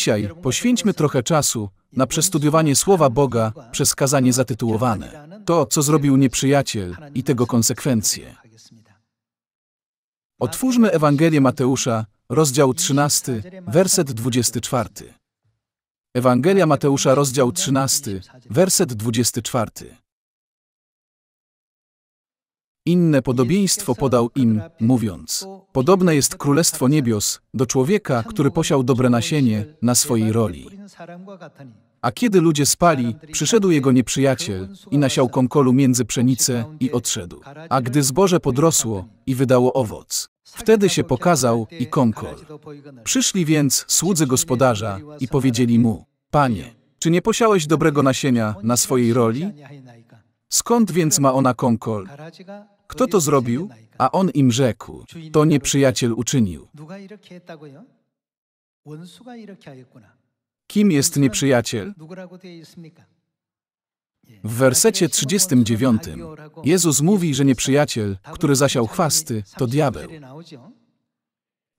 Dzisiaj poświęćmy trochę czasu na przestudiowanie Słowa Boga przez kazanie zatytułowane To, co zrobił nieprzyjaciel i tego konsekwencje. Otwórzmy Ewangelię Mateusza, rozdział 13, werset 24. Ewangelia Mateusza, rozdział 13, werset 24. Inne podobieństwo podał im, mówiąc: Podobne jest królestwo niebios do człowieka, który posiał dobre nasienie na swojej roli. A kiedy ludzie spali, przyszedł jego nieprzyjaciel i nasiał kąkolu między pszenicę i odszedł. A gdy zboże podrosło i wydało owoc, wtedy się pokazał i kąkol. Przyszli więc słudzy gospodarza i powiedzieli mu: Panie, czy nie posiałeś dobrego nasienia na swojej roli? Skąd więc ma ona kąkol? Kto to zrobił? A on im rzekł, to nieprzyjaciel uczynił. Kim jest nieprzyjaciel? W wersecie 39 Jezus mówi, że nieprzyjaciel, który zasiał chwasty, to diabeł.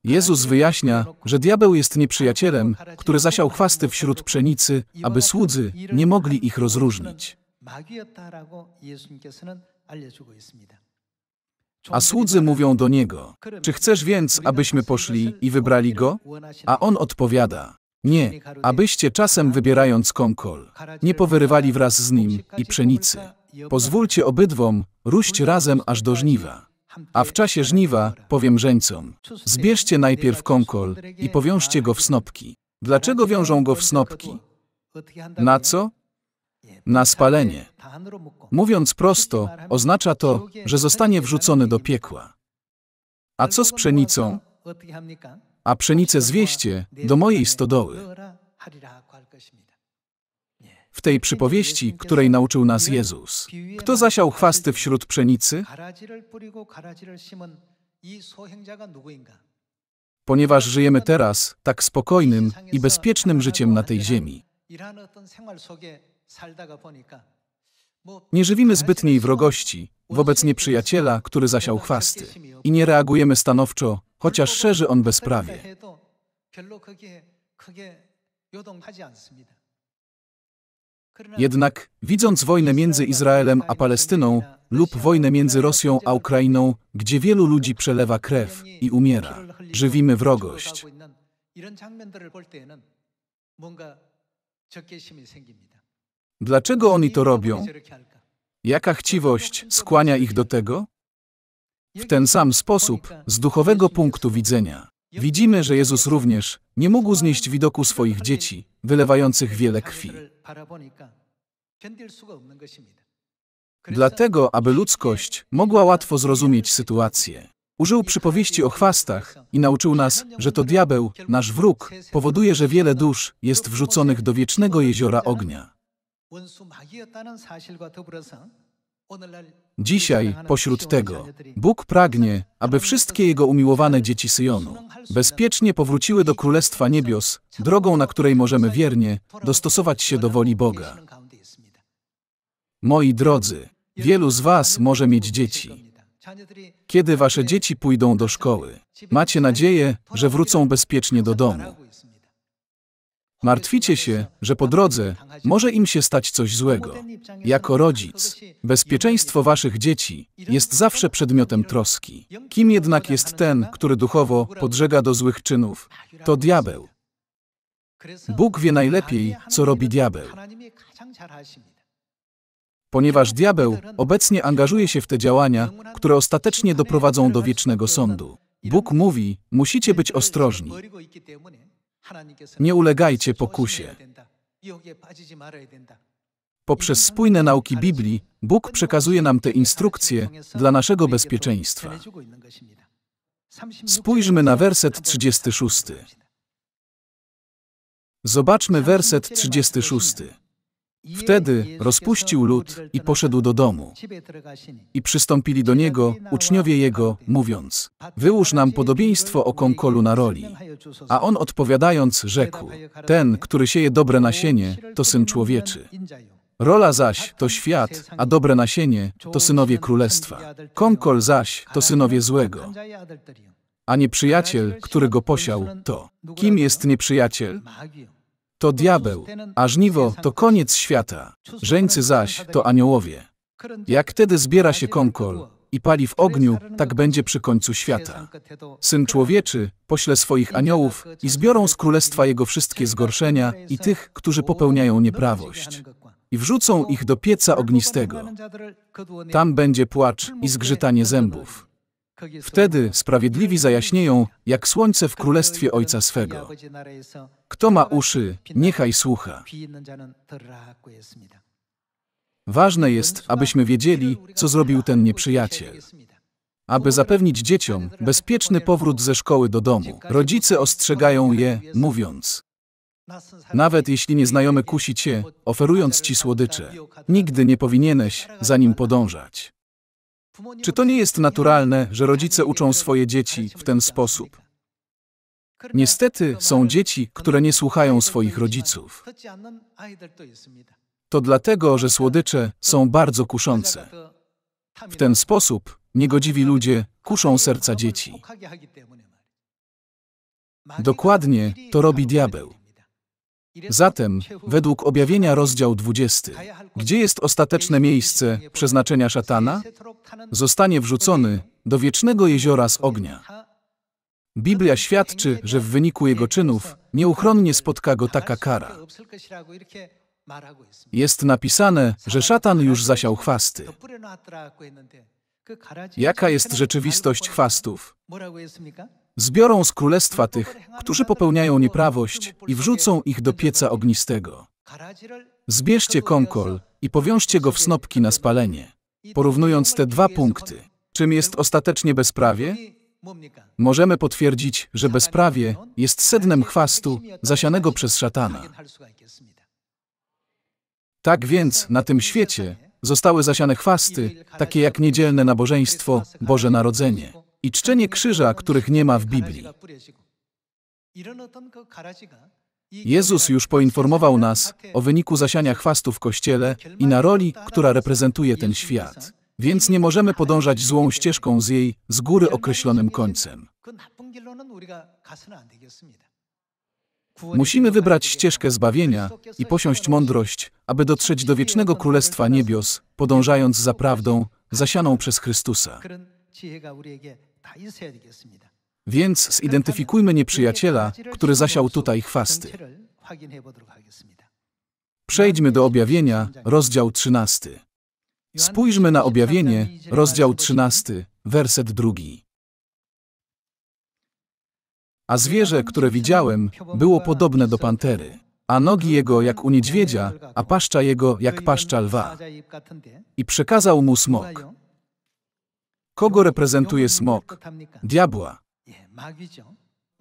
Jezus wyjaśnia, że diabeł jest nieprzyjacielem, który zasiał chwasty wśród pszenicy, aby słudzy nie mogli ich rozróżnić. A słudzy mówią do niego, czy chcesz więc, abyśmy poszli i wybrali go? A on odpowiada, nie, abyście czasem wybierając kąkol, nie powyrywali wraz z nim i pszenicy. Pozwólcie obydwom róść razem aż do żniwa. A w czasie żniwa powiem żeńcom, zbierzcie najpierw kąkol i powiążcie go w snopki. Dlaczego wiążą go w snopki? Na co? na spalenie. Mówiąc prosto, oznacza to, że zostanie wrzucony do piekła. A co z pszenicą? A pszenicę zwieście do mojej stodoły. W tej przypowieści, której nauczył nas Jezus. Kto zasiał chwasty wśród pszenicy? Ponieważ żyjemy teraz tak spokojnym i bezpiecznym życiem na tej ziemi, nie żywimy zbytniej wrogości wobec nieprzyjaciela, który zasiał chwasty, i nie reagujemy stanowczo, chociaż szerzy on bezprawie. Jednak, widząc wojnę między Izraelem a Palestyną lub wojnę między Rosją a Ukrainą, gdzie wielu ludzi przelewa krew i umiera, żywimy wrogość. 이런 장면들을 볼 때에는 뭔가 적개심이 생깁니다. Dlaczego oni to robią? Jaka chciwość skłania ich do tego? W ten sam sposób, z duchowego punktu widzenia, widzimy, że Jezus również nie mógł znieść widoku swoich dzieci, wylewających wiele krwi. Dlatego, aby ludzkość mogła łatwo zrozumieć sytuację, użył przypowieści o chwastach i nauczył nas, że to diabeł, nasz wróg, powoduje, że wiele dusz jest wrzuconych do wiecznego jeziora ognia. Dzisiaj, pośród tego, Bóg pragnie, aby wszystkie Jego umiłowane dzieci Syjonu bezpiecznie powróciły do Królestwa Niebios, drogą, na której możemy wiernie dostosować się do woli Boga. Tak. Moi drodzy, wielu z Was może mieć dzieci. Tak. Kiedy Wasze dzieci pójdą do szkoły, macie nadzieję, że wrócą bezpiecznie do domu. Martwicie się, że po drodze może im się stać coś złego. Jako rodzic, bezpieczeństwo waszych dzieci jest zawsze przedmiotem troski. Kim jednak jest ten, który duchowo podżega do złych czynów? To diabeł. Bóg wie najlepiej, co robi diabeł. Ponieważ diabeł obecnie angażuje się w te działania, które ostatecznie doprowadzą do wiecznego sądu. Bóg mówi, musicie być ostrożni. Nie ulegajcie pokusie. Poprzez spójne nauki Biblii Bóg przekazuje nam te instrukcje dla naszego bezpieczeństwa. Spójrzmy na werset 36. Zobaczmy werset 36. Wtedy rozpuścił lud i poszedł do domu. I przystąpili do niego uczniowie jego, mówiąc: Wyłóż nam podobieństwo o konkolu na roli. A on odpowiadając, rzekł: Ten, który sieje dobre tak nasienie, to syn człowieczy. Rola zaś to świat, a dobre nasienie to synowie królestwa. Konkol zaś to synowie złego. A nieprzyjaciel, który go posiał, to kim jest nieprzyjaciel? to diabeł, a żniwo to koniec świata, żeńcy zaś to aniołowie. Jak wtedy zbiera się konkol i pali w ogniu, tak będzie przy końcu świata. Syn człowieczy pośle swoich aniołów i zbiorą z królestwa jego wszystkie zgorszenia i tych, którzy popełniają nieprawość. I wrzucą ich do pieca ognistego. Tam będzie płacz i zgrzytanie zębów. Wtedy sprawiedliwi zajaśnieją, jak słońce w królestwie Ojca swego. Kto ma uszy, niechaj słucha. Ważne jest, abyśmy wiedzieli, co zrobił ten nieprzyjaciel. Aby zapewnić dzieciom bezpieczny powrót ze szkoły do domu, rodzice ostrzegają je, mówiąc: Nawet jeśli nieznajomy kusi cię, oferując ci słodycze, nigdy nie powinieneś za nim podążać. Czy to nie jest naturalne, że rodzice uczą swoje dzieci w ten sposób? Niestety są dzieci, które nie słuchają swoich rodziców. To dlatego, że słodycze są bardzo kuszące. W ten sposób niegodziwi ludzie kuszą serca dzieci. Dokładnie to robi diabeł. Zatem, według objawienia rozdział 20, gdzie jest ostateczne miejsce przeznaczenia szatana, zostanie wrzucony do wiecznego jeziora z ognia. Biblia świadczy, że w wyniku jego czynów nieuchronnie spotka go taka kara. Jest napisane, że szatan już zasiał chwasty. Jaka jest rzeczywistość chwastów? Zbiorą z królestwa tych, którzy popełniają nieprawość i wrzucą ich do pieca ognistego. Zbierzcie konkol i powiążcie go w snopki na spalenie. Porównując te dwa punkty, czym jest ostatecznie bezprawie? Możemy potwierdzić, że bezprawie jest sednem chwastu zasianego przez szatana. Tak więc na tym świecie zostały zasiane chwasty, takie jak niedzielne nabożeństwo, Boże Narodzenie i czczenie krzyża, których nie ma w Biblii. Jezus już poinformował nas o wyniku zasiania chwastu w Kościele i na roli, która reprezentuje ten świat. Więc nie możemy podążać złą ścieżką z jej z góry określonym końcem. Musimy wybrać ścieżkę zbawienia i posiąść mądrość, aby dotrzeć do wiecznego Królestwa Niebios, podążając za prawdą zasianą przez Chrystusa. Więc zidentyfikujmy nieprzyjaciela, który zasiał tutaj chwasty. Przejdźmy do objawienia, rozdział 13. Spójrzmy na objawienie, rozdział 13, werset drugi. A zwierzę, które widziałem, było podobne do pantery, a nogi jego jak u niedźwiedzia, a paszcza jego jak paszcza lwa. I przekazał mu smok. Kogo reprezentuje smok? Diabła.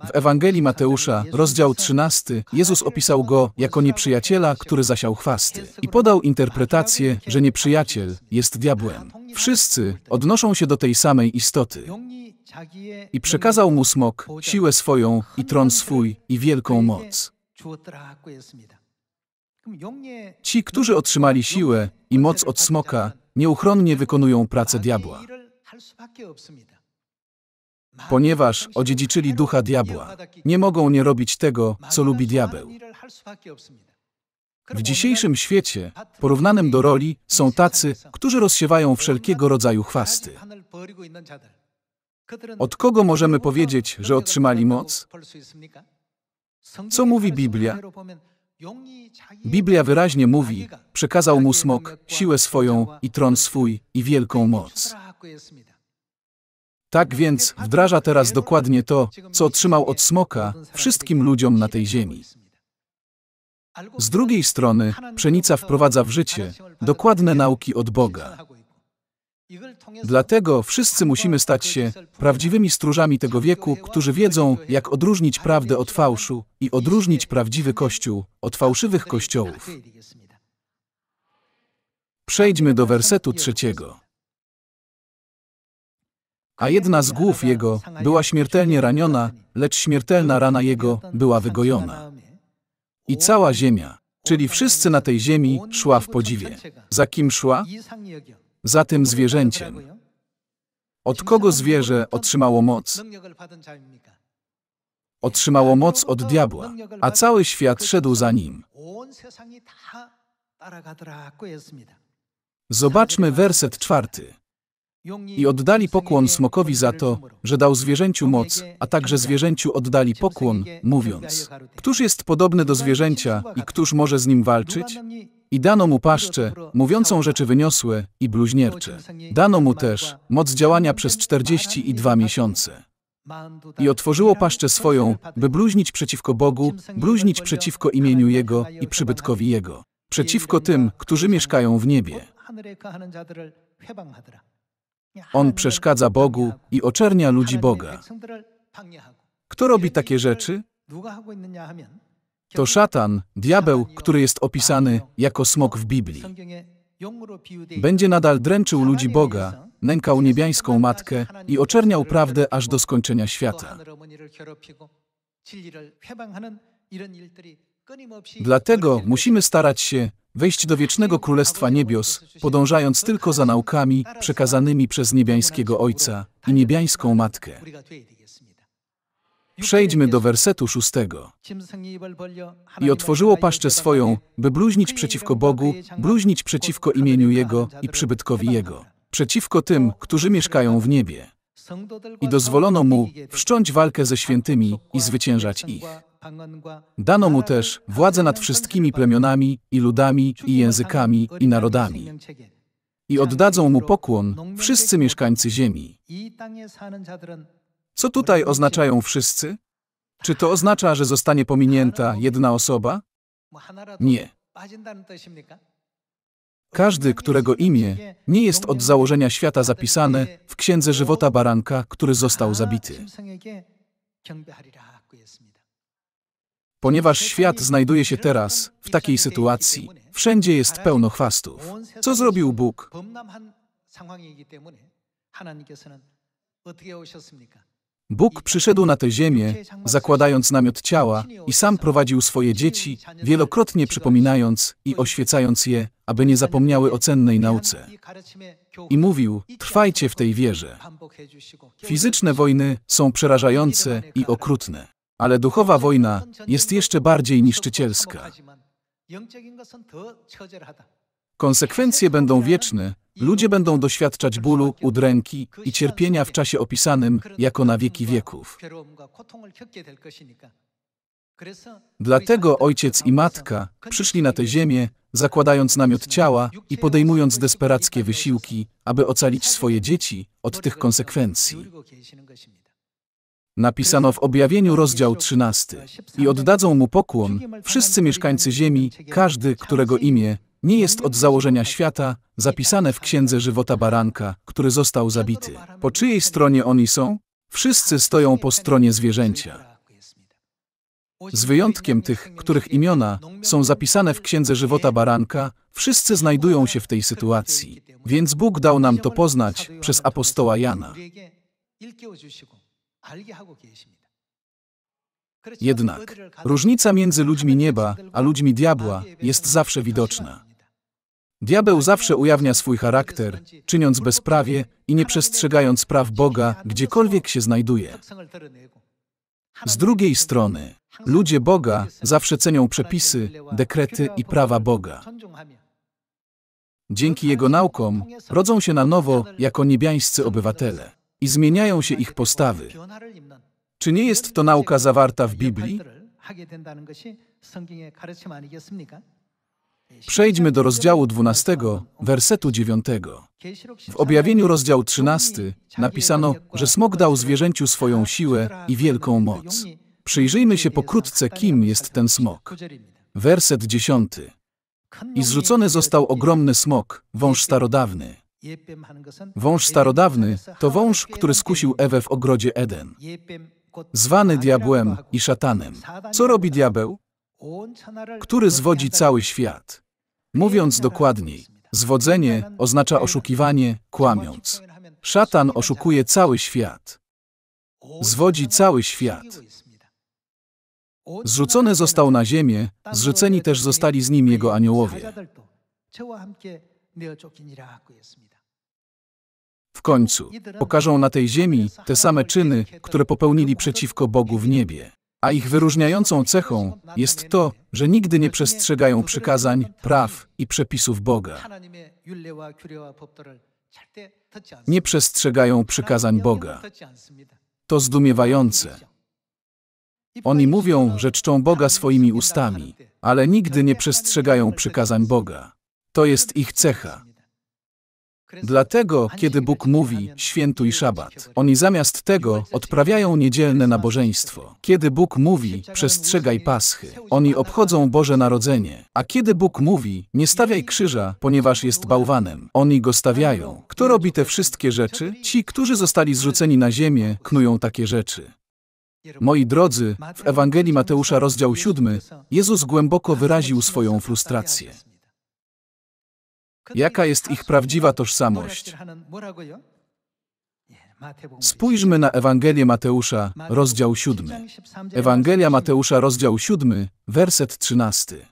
W Ewangelii Mateusza, rozdział 13, Jezus opisał go jako nieprzyjaciela, który zasiał chwasty i podał interpretację, że nieprzyjaciel jest diabłem. Wszyscy odnoszą się do tej samej istoty. I przekazał mu smok siłę swoją i tron swój i wielką moc. Ci, którzy otrzymali siłę i moc od smoka, nieuchronnie wykonują pracę diabła. Ponieważ odziedziczyli ducha diabła, nie mogą nie robić tego, co lubi diabeł. W dzisiejszym świecie, porównanym do roli, są tacy, którzy rozsiewają wszelkiego rodzaju chwasty. Od kogo możemy powiedzieć, że otrzymali moc? Co mówi Biblia? Biblia wyraźnie mówi, przekazał mu smok, siłę swoją i tron swój i wielką moc. Tak więc wdraża teraz dokładnie to, co otrzymał od smoka wszystkim ludziom na tej ziemi. Z drugiej strony, pszenica wprowadza w życie dokładne nauki od Boga. Dlatego wszyscy musimy stać się prawdziwymi stróżami tego wieku, którzy wiedzą, jak odróżnić prawdę od fałszu i odróżnić prawdziwy Kościół od fałszywych kościołów. Przejdźmy do wersetu trzeciego a jedna z głów jego była śmiertelnie raniona, lecz śmiertelna rana jego była wygojona. I cała ziemia, czyli wszyscy na tej ziemi, szła w podziwie. Za kim szła? Za tym zwierzęciem. Od kogo zwierzę otrzymało moc? Otrzymało moc od diabła, a cały świat szedł za nim. Zobaczmy werset czwarty. I oddali pokłon smokowi za to, że dał zwierzęciu moc, a także zwierzęciu oddali pokłon, mówiąc: Któż jest podobny do zwierzęcia i któż może z nim walczyć? I dano mu paszczę, mówiącą rzeczy wyniosłe i bluźniercze. Dano mu też moc działania przez 42 miesiące. I otworzyło paszczę swoją, by bluźnić przeciwko Bogu, bluźnić przeciwko imieniu Jego i przybytkowi Jego, przeciwko tym, którzy mieszkają w niebie. On przeszkadza Bogu i oczernia ludzi Boga. Kto robi takie rzeczy? To szatan, diabeł, który jest opisany jako smok w Biblii. Będzie nadal dręczył ludzi Boga, nękał niebiańską matkę i oczerniał prawdę aż do skończenia świata. Dlatego musimy starać się, wejść do wiecznego Królestwa Niebios, podążając tylko za naukami przekazanymi przez niebiańskiego Ojca i niebiańską Matkę. Przejdźmy do wersetu szóstego. I otworzyło paszczę swoją, by bluźnić przeciwko Bogu, bluźnić przeciwko imieniu Jego i przybytkowi Jego, przeciwko tym, którzy mieszkają w niebie. I dozwolono mu wszcząć walkę ze świętymi i zwyciężać ich. Dano mu też władzę nad wszystkimi plemionami i ludami i językami i narodami. I oddadzą mu pokłon wszyscy mieszkańcy ziemi. Co tutaj oznaczają wszyscy? Czy to oznacza, że zostanie pominięta jedna osoba? Nie. Każdy, którego imię nie jest od założenia świata zapisane w księdze żywota baranka, który został zabity. Ponieważ świat znajduje się teraz w takiej sytuacji, wszędzie jest pełno chwastów. Co zrobił Bóg? Bóg przyszedł na tę ziemię, zakładając namiot ciała i sam prowadził swoje dzieci, wielokrotnie przypominając i oświecając je, aby nie zapomniały o cennej nauce. I mówił, trwajcie w tej wierze. Fizyczne wojny są przerażające i okrutne. Ale duchowa wojna jest jeszcze bardziej niszczycielska. Konsekwencje będą wieczne, ludzie będą doświadczać bólu, udręki i cierpienia w czasie opisanym jako na wieki wieków. Dlatego ojciec i matka przyszli na tę ziemię, zakładając namiot ciała i podejmując desperackie wysiłki, aby ocalić swoje dzieci od tych konsekwencji. Napisano w objawieniu rozdział 13. I oddadzą mu pokłon wszyscy mieszkańcy ziemi, każdy, którego imię nie jest od założenia świata, zapisane w księdze żywota baranka, który został zabity. Po czyjej stronie oni są? Wszyscy stoją po stronie zwierzęcia. Z wyjątkiem tych, których imiona są zapisane w Księdze Żywota Baranka, wszyscy znajdują się w tej sytuacji. Więc Bóg dał nam to poznać przez apostoła Jana. Jednak różnica między ludźmi nieba a ludźmi diabła jest zawsze widoczna. Diabeł zawsze ujawnia swój charakter, czyniąc bezprawie i nie przestrzegając praw Boga, gdziekolwiek się znajduje. Z drugiej strony, ludzie Boga zawsze cenią przepisy, dekrety i prawa Boga. Dzięki jego naukom rodzą się na nowo jako niebiańscy obywatele i zmieniają się ich postawy. Czy nie jest to nauka zawarta w Biblii? Przejdźmy do rozdziału 12, wersetu 9. W objawieniu rozdział 13 napisano, że smok dał zwierzęciu swoją siłę i wielką moc. Przyjrzyjmy się pokrótce, kim jest ten smok. Werset 10. I zrzucony został ogromny smok, wąż starodawny. Wąż starodawny to wąż, który skusił Ewę w ogrodzie Eden, zwany diabłem i szatanem. Co robi diabeł? Który zwodzi cały świat. Mówiąc dokładniej, zwodzenie oznacza oszukiwanie, kłamiąc. Szatan oszukuje cały świat. Zwodzi cały świat. Zrzucony został na ziemię, zrzuceni też zostali z nim jego aniołowie. W końcu pokażą na tej ziemi te same czyny, które popełnili przeciwko Bogu w niebie. A ich wyróżniającą cechą jest to, że nigdy nie przestrzegają przykazań, praw i przepisów Boga. Nie przestrzegają przykazań Boga. To zdumiewające. Oni mówią, że czczą Boga swoimi ustami, ale nigdy nie przestrzegają przykazań Boga. To jest ich cecha. Dlatego, kiedy Bóg mówi świętuj szabat, oni zamiast tego odprawiają niedzielne nabożeństwo. Kiedy Bóg mówi przestrzegaj paschy, oni obchodzą Boże Narodzenie. A kiedy Bóg mówi nie stawiaj krzyża, ponieważ jest bałwanem, oni go stawiają. Kto robi te wszystkie rzeczy? Ci, którzy zostali zrzuceni na ziemię, knują takie rzeczy. Moi drodzy, w Ewangelii Mateusza rozdział 7 Jezus głęboko wyraził swoją frustrację. Jaka jest ich prawdziwa tożsamość? Spójrzmy na Ewangelię Mateusza, rozdział 7. Ewangelia Mateusza, rozdział 7, werset 13.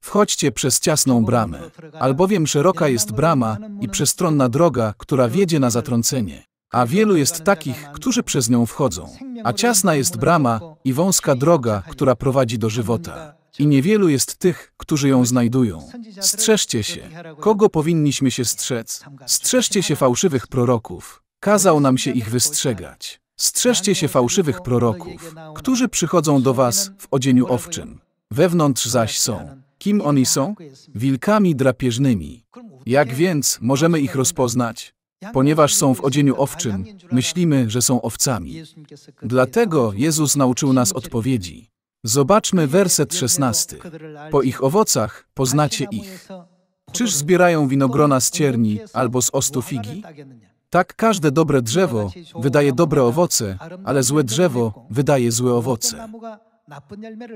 Wchodźcie przez ciasną bramę, albowiem szeroka jest brama i przestronna droga, która wiedzie na zatrącenie. A wielu jest takich, którzy przez nią wchodzą. A ciasna jest brama i wąska droga, która prowadzi do żywota i niewielu jest tych, którzy ją znajdują. Strzeżcie się. Kogo powinniśmy się strzec? Strzeżcie się fałszywych proroków. Kazał nam się ich wystrzegać. Strzeżcie się fałszywych proroków, którzy przychodzą do was w odzieniu owczym. Wewnątrz zaś są. Kim oni są? Wilkami drapieżnymi. Jak więc możemy ich rozpoznać? Ponieważ są w odzieniu owczym, myślimy, że są owcami. Dlatego Jezus nauczył nas odpowiedzi. Zobaczmy werset szesnasty. Po ich owocach poznacie ich. Czyż zbierają winogrona z cierni albo z ostu figi? Tak każde dobre drzewo wydaje dobre owoce, ale złe drzewo wydaje złe owoce.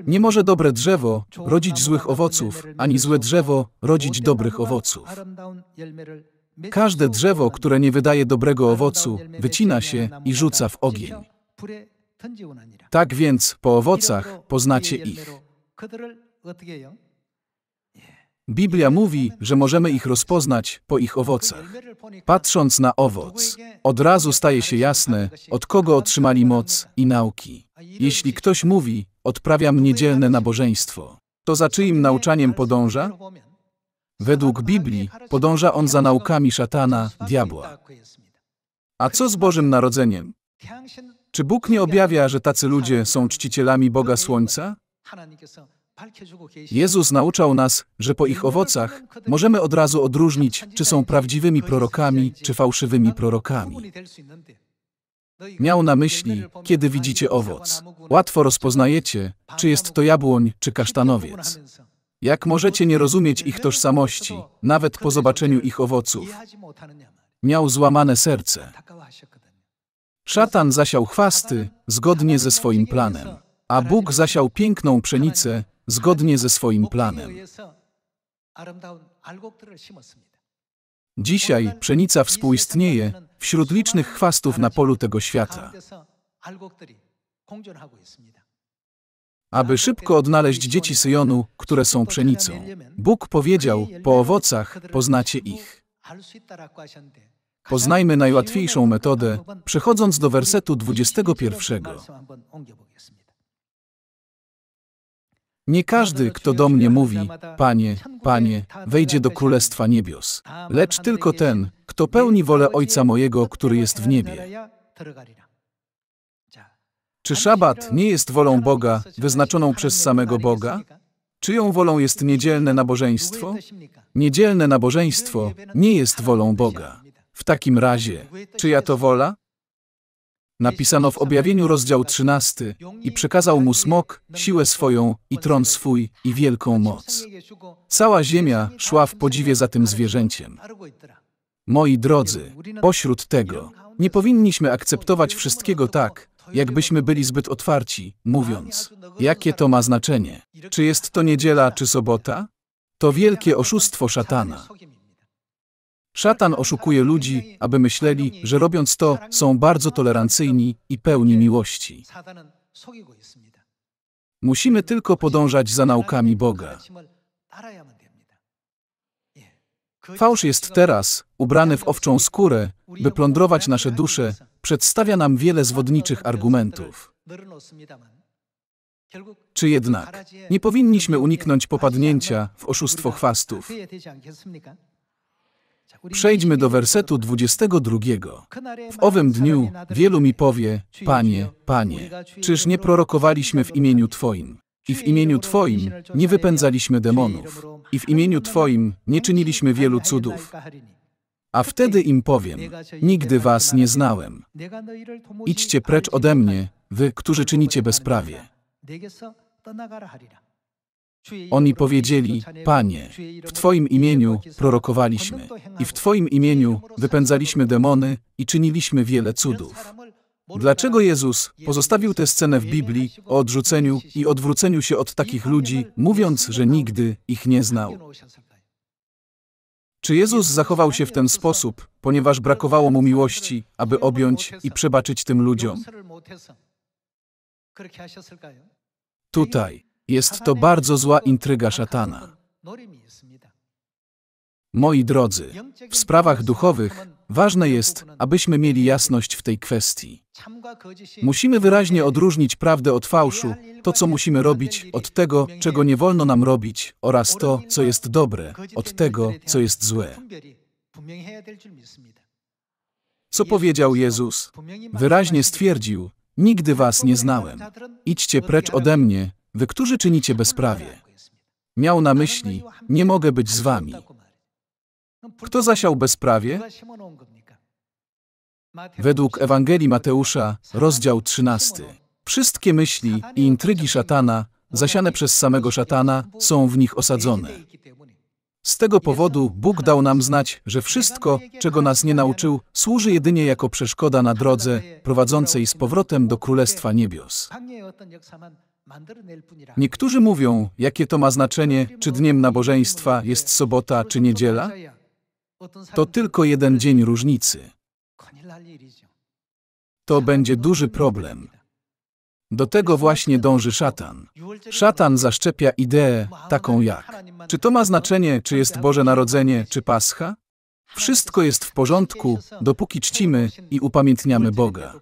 Nie może dobre drzewo rodzić złych owoców, ani złe drzewo rodzić dobrych owoców. Każde drzewo, które nie wydaje dobrego owocu, wycina się i rzuca w ogień. Tak więc po owocach poznacie ich. Biblia mówi, że możemy ich rozpoznać po ich owocach. Patrząc na owoc, od razu staje się jasne, od kogo otrzymali moc i nauki. Jeśli ktoś mówi, odprawiam niedzielne nabożeństwo, to za czyim nauczaniem podąża? Według Biblii podąża on za naukami szatana, diabła. A co z Bożym Narodzeniem? Czy Bóg nie objawia, że tacy ludzie są czcicielami Boga Słońca? Jezus nauczał nas, że po ich owocach możemy od razu odróżnić, czy są prawdziwymi prorokami, czy fałszywymi prorokami. Miał na myśli, kiedy widzicie owoc. Łatwo rozpoznajecie, czy jest to jabłoń, czy kasztanowiec. Jak możecie nie rozumieć ich tożsamości, nawet po zobaczeniu ich owoców? Miał złamane serce. Szatan zasiał chwasty, zgodnie ze swoim planem, a Bóg zasiał piękną pszenicę, zgodnie ze swoim planem. Dzisiaj pszenica współistnieje wśród licznych chwastów na polu tego świata. Aby szybko odnaleźć dzieci Syjonu, które są pszenicą, Bóg powiedział: Po owocach poznacie ich. Poznajmy najłatwiejszą metodę, przechodząc do wersetu 21. Nie każdy, kto do mnie mówi, Panie, Panie, wejdzie do Królestwa Niebios, lecz tylko ten, kto pełni wolę Ojca mojego, który jest w niebie. Czy szabat nie jest wolą Boga, wyznaczoną przez samego Boga? Czyją wolą jest niedzielne nabożeństwo? Niedzielne nabożeństwo nie jest wolą Boga. W takim razie, czyja to wola? Napisano w objawieniu rozdział 13 i przekazał mu smok, siłę swoją i tron swój i wielką moc. Cała ziemia szła w podziwie za tym zwierzęciem. Moi drodzy, pośród tego nie powinniśmy akceptować wszystkiego tak, jakbyśmy byli zbyt otwarci, mówiąc, jakie to ma znaczenie? Czy jest to niedziela, czy sobota? To wielkie oszustwo szatana. Szatan oszukuje ludzi, aby myśleli, że robiąc to, są bardzo tolerancyjni i pełni miłości. Musimy tylko podążać za naukami Boga. Fałsz jest teraz, ubrany w owczą skórę, by plądrować nasze dusze, przedstawia nam wiele zwodniczych argumentów. Czy jednak nie powinniśmy uniknąć popadnięcia w oszustwo chwastów? Przejdźmy do wersetu 22. W owym dniu wielu mi powie, Panie, Panie, czyż nie prorokowaliśmy w imieniu Twoim? I w imieniu Twoim nie wypędzaliśmy demonów, i w imieniu Twoim nie czyniliśmy wielu cudów. A wtedy im powiem, nigdy was nie znałem. Idźcie precz ode mnie, tak. wy, którzy czynicie bezprawie. Oni powiedzieli, Panie, w Twoim imieniu prorokowaliśmy i w Twoim imieniu wypędzaliśmy demony i czyniliśmy wiele cudów. Dlaczego Jezus pozostawił tę scenę w Biblii o odrzuceniu i odwróceniu się od takich ludzi, mówiąc, że nigdy ich nie znał? Czy Jezus zachował się w ten sposób, ponieważ brakowało mu miłości, aby objąć i przebaczyć tym ludziom? Tutaj jest to bardzo zła intryga szatana. Moi drodzy, w sprawach duchowych ważne jest, abyśmy mieli jasność w tej kwestii. Musimy wyraźnie odróżnić prawdę od fałszu, to co musimy robić od tego, czego nie wolno nam robić, oraz to, co jest dobre, od tego, co jest złe. Co powiedział Jezus? Wyraźnie stwierdził, nigdy was nie znałem. Idźcie precz ode mnie, Wy, którzy czynicie bezprawie. Miał na myśli, nie mogę być z wami. Kto zasiał bezprawie? Według Ewangelii Mateusza, rozdział 13. Wszystkie myśli i intrygi szatana, zasiane przez samego szatana, są w nich osadzone. Z tego powodu Bóg dał nam znać, że wszystko, czego nas nie nauczył, służy jedynie jako przeszkoda na drodze prowadzącej z powrotem do Królestwa Niebios. Niektórzy mówią, jakie to ma znaczenie, czy dniem nabożeństwa jest sobota czy niedziela. To tylko jeden dzień różnicy. To będzie duży problem. Do tego właśnie dąży szatan. Szatan zaszczepia ideę, taką jak: czy to ma znaczenie, czy jest Boże Narodzenie, czy Pascha? Wszystko jest w porządku, dopóki czcimy i upamiętniamy Boga.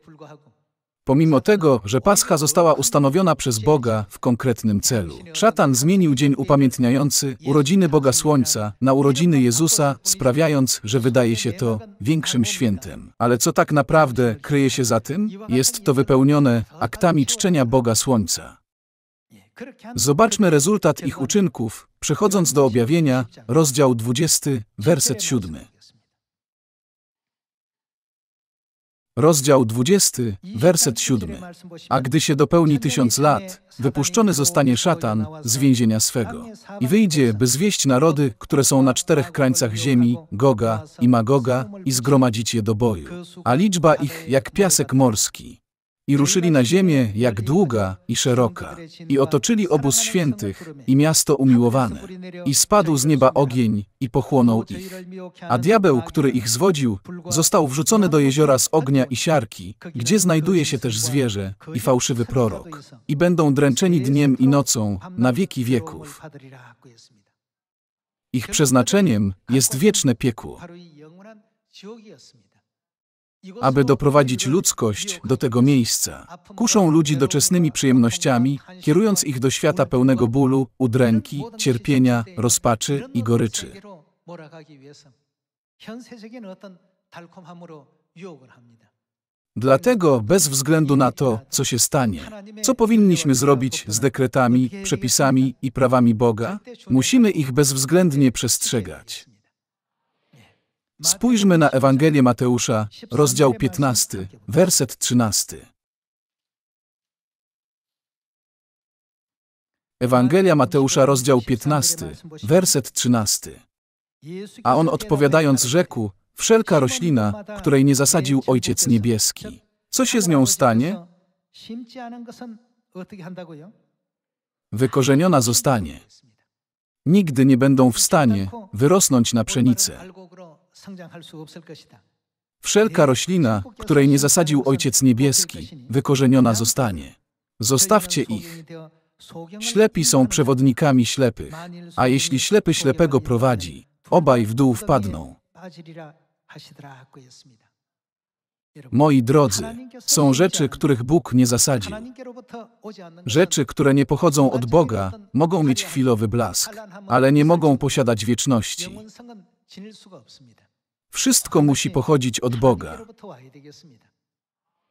Pomimo tego, że Pascha została ustanowiona przez Boga w konkretnym celu, szatan zmienił dzień upamiętniający urodziny Boga Słońca na urodziny Jezusa, sprawiając, że wydaje się to większym świętem. Ale co tak naprawdę kryje się za tym? Jest to wypełnione aktami czczenia Boga Słońca. Zobaczmy rezultat ich uczynków, przechodząc do objawienia, rozdział 20, werset 7. Rozdział 20, werset 7. A gdy się dopełni tysiąc lat, wypuszczony zostanie szatan z więzienia swego i wyjdzie, by zwieść narody, które są na czterech krańcach ziemi, Goga i Magoga, i zgromadzić je do boju. A liczba ich jak piasek tak. morski. I ruszyli na ziemię, jak długa i szeroka. I otoczyli obóz świętych i miasto umiłowane. I spadł z nieba ogień i pochłonął ich. A diabeł, który ich zwodził, został wrzucony do jeziora z ognia i siarki, gdzie znajduje się też zwierzę i fałszywy prorok. I będą dręczeni dniem i nocą na wieki wieków. Ich przeznaczeniem jest wieczne piekło aby doprowadzić ludzkość do tego miejsca. Kuszą ludzi doczesnymi przyjemnościami, kierując ich do świata pełnego bólu, udręki, cierpienia, rozpaczy i goryczy. Dlatego, bez względu na to, co się stanie, co powinniśmy zrobić z dekretami, przepisami i prawami Boga, musimy ich bezwzględnie przestrzegać. Spójrzmy na Ewangelię Mateusza, rozdział 15, werset 13. Ewangelia Mateusza, rozdział 15, werset 13. A on odpowiadając rzekł, wszelka roślina, której nie zasadził Ojciec Niebieski. Co się z nią stanie? Wykorzeniona zostanie. Nigdy nie będą w stanie wyrosnąć na pszenicę. Wszelka roślina, której nie zasadził Ojciec Niebieski, wykorzeniona zostanie. Zostawcie ich. Ślepi są przewodnikami ślepych, a jeśli ślepy ślepego prowadzi, obaj w dół wpadną. Moi drodzy, są rzeczy, których Bóg nie zasadził. Rzeczy, które nie pochodzą od Boga, mogą mieć chwilowy blask, ale nie mogą posiadać wieczności. Wszystko musi pochodzić od Boga.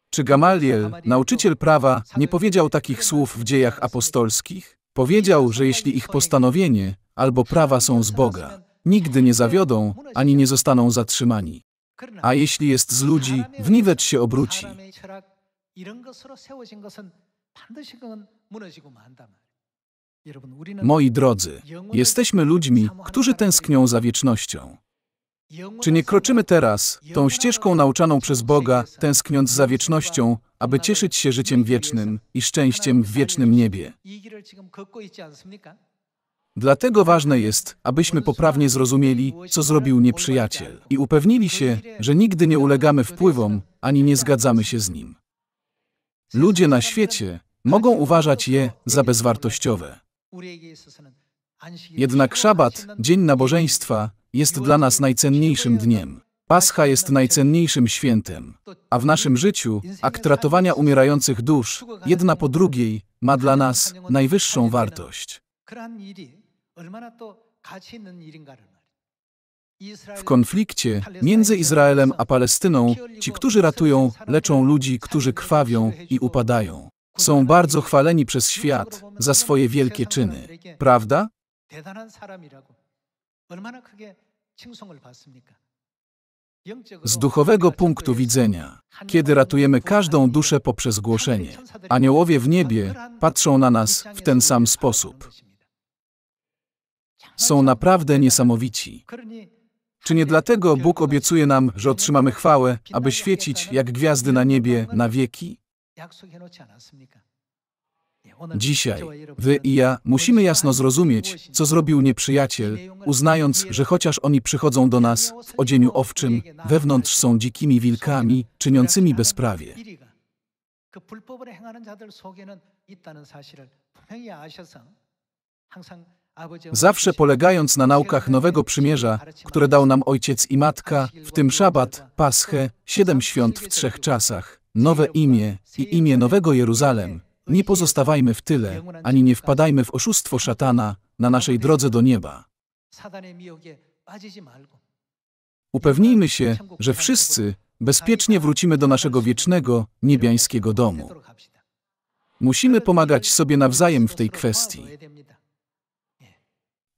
Czy Gamaliel, nauczyciel prawa, nie powiedział takich słów w dziejach apostolskich? Powiedział, że jeśli ich postanowienie albo prawa są z Boga, nigdy nie zawiodą ani nie zostaną zatrzymani. A jeśli jest z ludzi, wniwecz się obróci. Moi drodzy, jesteśmy ludźmi, którzy tęsknią za wiecznością. Czy nie kroczymy teraz tą ścieżką nauczaną przez Boga, tęskniąc za wiecznością, aby cieszyć się życiem wiecznym i szczęściem w wiecznym niebie? Dlatego ważne jest, abyśmy poprawnie zrozumieli, co zrobił nieprzyjaciel i upewnili się, że nigdy nie ulegamy wpływom ani nie zgadzamy się z nim. Ludzie na świecie mogą uważać je za bezwartościowe. Jednak szabat, dzień nabożeństwa, jest dla nas najcenniejszym dniem. Pascha jest najcenniejszym świętem, a w naszym życiu akt ratowania umierających dusz, jedna po drugiej, ma dla nas najwyższą wartość. W konflikcie między Izraelem a Palestyną ci, którzy ratują, leczą ludzi, którzy krwawią i upadają. Są bardzo chwaleni przez świat za swoje wielkie czyny, prawda? Z duchowego punktu widzenia, kiedy ratujemy każdą duszę poprzez głoszenie, aniołowie w niebie patrzą na nas w ten sam sposób. Są naprawdę niesamowici. Czy nie dlatego Bóg obiecuje nam, że otrzymamy chwałę, aby świecić jak gwiazdy na niebie na wieki? Dzisiaj wy i ja musimy jasno zrozumieć, co zrobił nieprzyjaciel, uznając, że chociaż oni przychodzą do nas w odzieniu owczym, wewnątrz są dzikimi wilkami, czyniącymi bezprawie. Zawsze polegając na naukach Nowego Przymierza, które dał nam Ojciec i Matka, w tym szabat, paschę, siedem świąt w trzech czasach, nowe imię i imię nowego Jeruzalem. Nie pozostawajmy w tyle, ani nie wpadajmy w oszustwo szatana na naszej drodze do nieba. Upewnijmy się, że wszyscy bezpiecznie wrócimy do naszego wiecznego, niebiańskiego domu. Musimy pomagać sobie nawzajem w tej kwestii.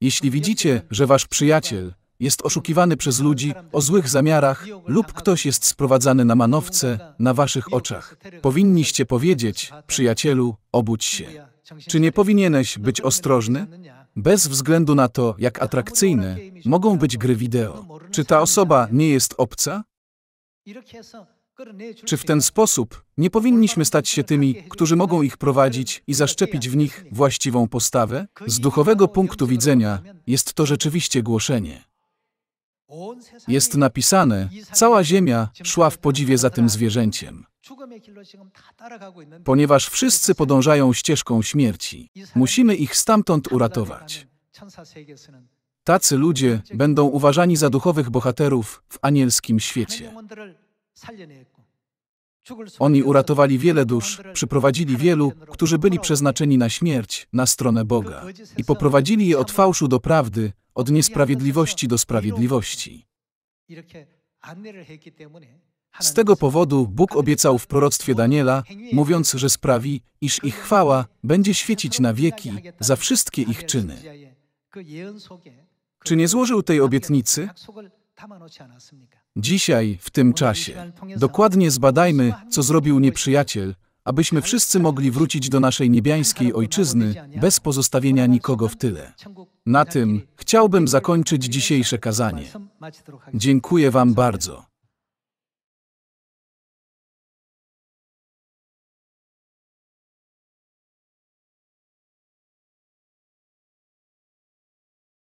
Jeśli widzicie, że wasz przyjaciel, jest oszukiwany przez ludzi o złych zamiarach lub ktoś jest sprowadzany na manowce na waszych oczach. Powinniście powiedzieć, przyjacielu, obudź się. Czy nie powinieneś być ostrożny? Bez względu na to, jak atrakcyjne mogą być gry wideo. Czy ta osoba nie jest obca? Czy w ten sposób nie powinniśmy stać się tymi, którzy mogą ich prowadzić i zaszczepić w nich właściwą postawę? Z duchowego punktu widzenia jest to rzeczywiście głoszenie. Jest napisane, cała ziemia szła w podziwie za tym zwierzęciem, ponieważ wszyscy podążają ścieżką śmierci. Musimy ich stamtąd uratować. Tacy ludzie będą uważani za duchowych bohaterów w anielskim świecie. Oni uratowali wiele dusz, przyprowadzili wielu, którzy byli przeznaczeni na śmierć, na stronę Boga i poprowadzili je od fałszu do prawdy, od niesprawiedliwości do sprawiedliwości. Z tego powodu Bóg obiecał w proroctwie Daniela, mówiąc, że sprawi, iż ich chwała będzie świecić na wieki za wszystkie ich czyny. Czy nie złożył tej obietnicy? Dzisiaj, w tym czasie, dokładnie zbadajmy, co zrobił nieprzyjaciel, abyśmy wszyscy mogli wrócić do naszej niebiańskiej ojczyzny bez pozostawienia nikogo w tyle. Na tym chciałbym zakończyć dzisiejsze kazanie. Dziękuję Wam bardzo.